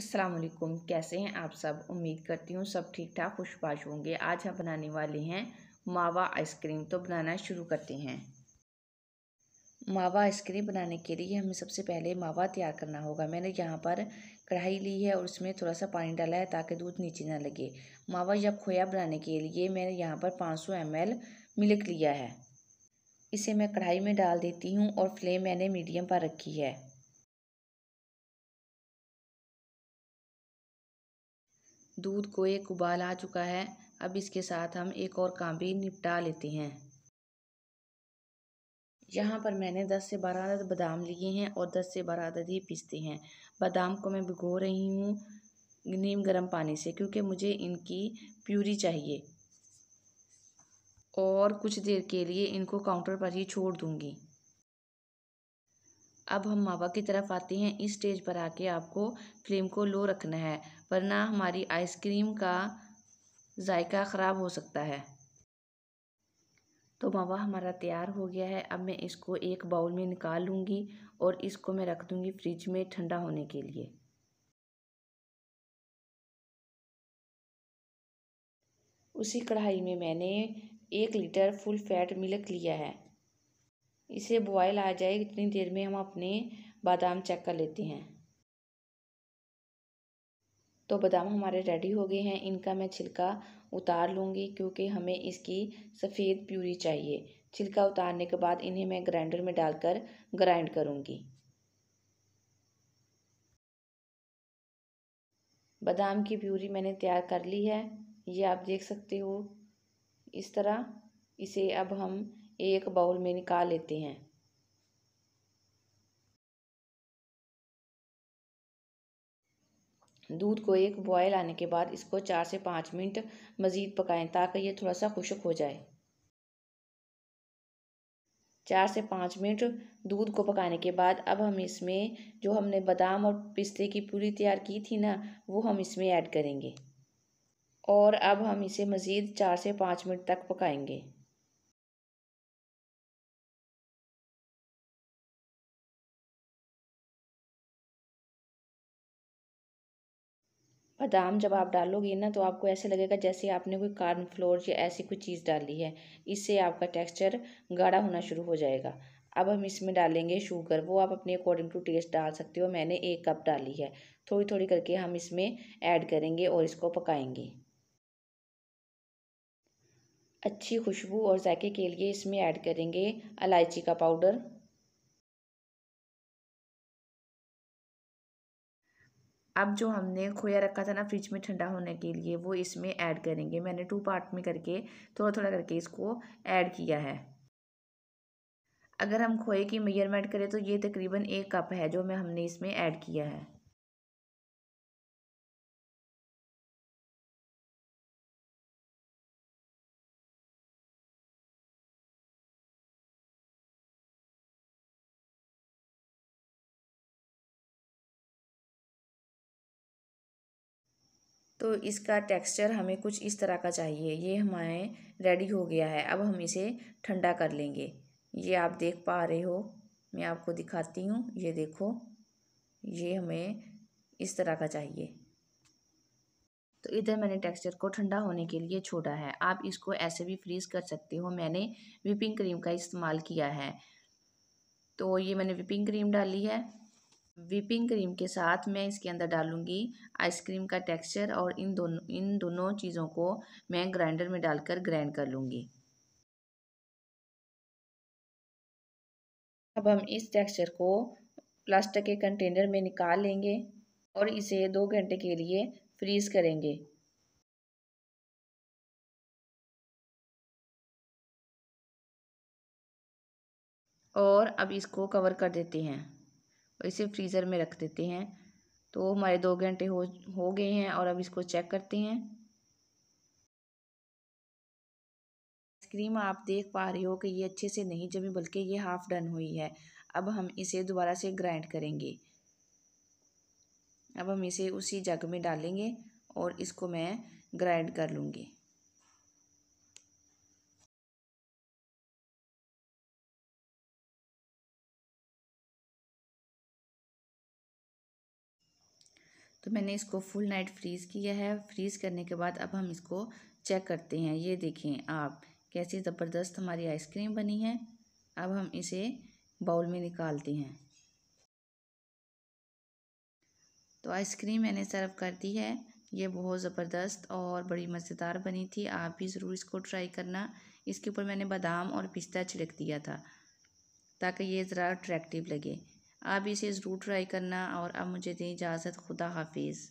असलकुम कैसे हैं आप सब उम्मीद करती हूँ सब ठीक ठाक खुशबाश होंगे आज हम बनाने वाले हैं मावा आइसक्रीम तो बनाना शुरू करते हैं मावा आइसक्रीम बनाने के लिए हमें सबसे पहले मावा तैयार करना होगा मैंने यहाँ पर कढ़ाई ली है और उसमें थोड़ा सा पानी डाला है ताकि दूध नीचे ना लगे मावा या खोया बनाने के लिए मैंने यहाँ पर पाँच सौ मिल्क लिया है इसे मैं कढ़ाई में डाल देती हूँ और फ्लेम मैंने मीडियम पर रखी है दूध को एक उबाल आ चुका है अब इसके साथ हम एक और काम भी निपटा लेते हैं यहाँ पर मैंने 10 से 12 अदद बादाम लिए हैं और 10 से 12 अदद ही पिसते हैं बादाम को मैं भिगो रही हूँ नीम गर्म पानी से क्योंकि मुझे इनकी प्यूरी चाहिए और कुछ देर के लिए इनको काउंटर पर ही छोड़ दूँगी अब हम मावा की तरफ आते हैं इस स्टेज पर आके आपको फ्लेम को लो रखना है वरना हमारी आइसक्रीम का जायका ख़राब हो सकता है तो मावा हमारा तैयार हो गया है अब मैं इसको एक बाउल में निकाल लूँगी और इसको मैं रख दूँगी फ्रिज में ठंडा होने के लिए उसी कढ़ाई में मैंने एक लीटर फुल फैट मिल्क लिया है इसे बॉयल आ जाए इतनी देर में हम अपने बादाम चेक कर लेते हैं तो बादाम हमारे रेडी हो गए हैं इनका मैं छिलका उतार लूँगी क्योंकि हमें इसकी सफ़ेद प्यूरी चाहिए छिलका उतारने के बाद इन्हें मैं ग्राइंडर में डालकर ग्राइंड करूँगी बादाम की प्यूरी मैंने तैयार कर ली है ये आप देख सकते हो इस तरह इसे अब हम एक बाउल में निकाल लेते हैं दूध को एक बॉयल आने के बाद इसको चार से पाँच मिनट मज़ीद पकाएं ताकि ये थोड़ा सा खुशक हो जाए चार से पाँच मिनट दूध को पकाने के बाद अब हम इसमें जो हमने बादाम और पिस्ते की पूरी तैयार की थी ना वो हम इसमें ऐड करेंगे और अब हम इसे मज़ीद चार से पाँच मिनट तक पकाएंगे बादाम जब आप डालोगे ना तो आपको ऐसे लगेगा जैसे आपने कोई कार्न फ्लोर या ऐसी कोई चीज़ डाली है इससे आपका टेक्सचर गाढ़ा होना शुरू हो जाएगा अब हम इसमें डालेंगे शुगर वो आप अपने अकॉर्डिंग टू टेस्ट डाल सकते हो मैंने एक कप डाली है थोड़ी थोड़ी करके हम इसमें ऐड करेंगे और इसको पकाएंगे अच्छी खुशबू और जायके के लिए इसमें ऐड करेंगे इलायची का पाउडर अब जो हमने खोया रखा था ना फ्रिज में ठंडा होने के लिए वो इसमें ऐड करेंगे मैंने टू पार्ट में करके थोड़ा थोड़ा करके इसको ऐड किया है अगर हम खोए की मेजरमेंट करें तो ये तकरीबन एक कप है जो मैं हमने इसमें ऐड किया है तो इसका टेक्सचर हमें कुछ इस तरह का चाहिए ये हमारे रेडी हो गया है अब हम इसे ठंडा कर लेंगे ये आप देख पा रहे हो मैं आपको दिखाती हूँ ये देखो ये हमें इस तरह का चाहिए तो इधर मैंने टेक्सचर को ठंडा होने के लिए छोड़ा है आप इसको ऐसे भी फ्रीज़ कर सकते हो मैंने विपिंग क्रीम का इस्तेमाल किया है तो ये मैंने विपिंग क्रीम डाली है व्हीपिंग क्रीम के साथ मैं इसके अंदर डालूंगी आइसक्रीम का टेक्सचर और इन दोनों इन दोनों चीज़ों को मैं ग्राइंडर में डालकर ग्राइंड कर लूँगी अब हम इस टेक्सचर को प्लास्टिक के कंटेनर में निकाल लेंगे और इसे दो घंटे के लिए फ्रीज करेंगे और अब इसको कवर कर देते हैं और तो इसे फ्रीज़र में रख देते हैं तो हमारे दो घंटे हो हो गए हैं और अब इसको चेक करते हैं आइसक्रीम आप देख पा रहे हो कि ये अच्छे से नहीं जमी बल्कि ये हाफ़ डन हुई है अब हम इसे दोबारा से ग्राइंड करेंगे अब हम इसे उसी जग में डालेंगे और इसको मैं ग्राइंड कर लूँगी तो मैंने इसको फुल नाइट फ्रीज़ किया है फ्रीज़ करने के बाद अब हम इसको चेक करते हैं ये देखें आप कैसी ज़बरदस्त हमारी आइसक्रीम बनी है अब हम इसे बाउल में निकालते हैं तो आइसक्रीम मैंने सर्व कर दी है ये बहुत ज़बरदस्त और बड़ी मज़ेदार बनी थी आप भी ज़रूर इसको ट्राई करना इसके ऊपर मैंने बादाम और पिस्ता छिड़क दिया था ताकि ये ज़रा अट्रैक्टिव लगे आप इसे ज़रूर ट्राई करना और अब मुझे दें इजाज़त खुदा हाफिज़